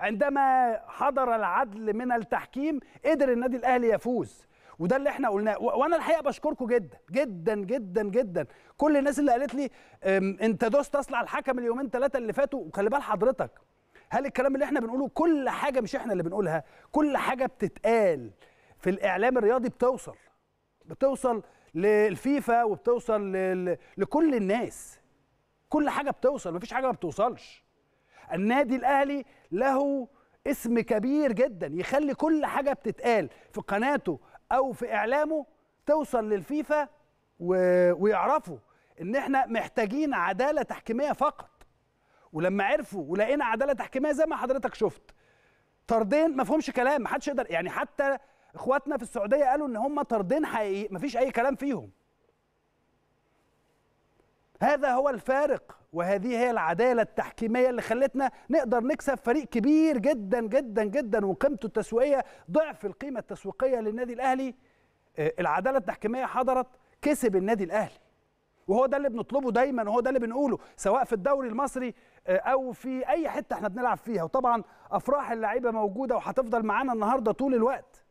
عندما حضر العدل من التحكيم قدر النادي الاهلي يفوز وده اللي احنا قلناه وانا الحقيقه بشكركم جدا جدا جدا جدا كل الناس اللي قالت لي انت دوست اصلع الحكم اليومين ثلاثه اللي فاتوا وخلي بال حضرتك هل الكلام اللي احنا بنقوله كل حاجه مش احنا اللي بنقولها كل حاجه بتتقال في الاعلام الرياضي بتوصل بتوصل للفيفا وبتوصل لكل الناس كل حاجه بتوصل مفيش حاجه ما بتوصلش النادي الاهلي له اسم كبير جدا يخلي كل حاجه بتتقال في قناته او في اعلامه توصل للفيفا و... ويعرفوا ان احنا محتاجين عداله تحكيميه فقط ولما عرفوا ولقينا عداله تحكيميه زي ما حضرتك شفت طردين ما فيهمش كلام ما حدش يقدر يعني حتى اخواتنا في السعوديه قالوا ان هم طردين حقيقي ما فيش اي كلام فيهم هذا هو الفارق وهذه هي العداله التحكيميه اللي خلتنا نقدر نكسب فريق كبير جدا جدا جدا وقيمته التسويقيه ضعف القيمه التسويقيه للنادي الاهلي آه، العداله التحكيميه حضرت كسب النادي الاهلي وهو ده اللي بنطلبه دايما وهو ده اللي بنقوله سواء في الدوري المصري آه، او في اي حته احنا بنلعب فيها وطبعا افراح اللعيبه موجوده وهتفضل معانا النهارده طول الوقت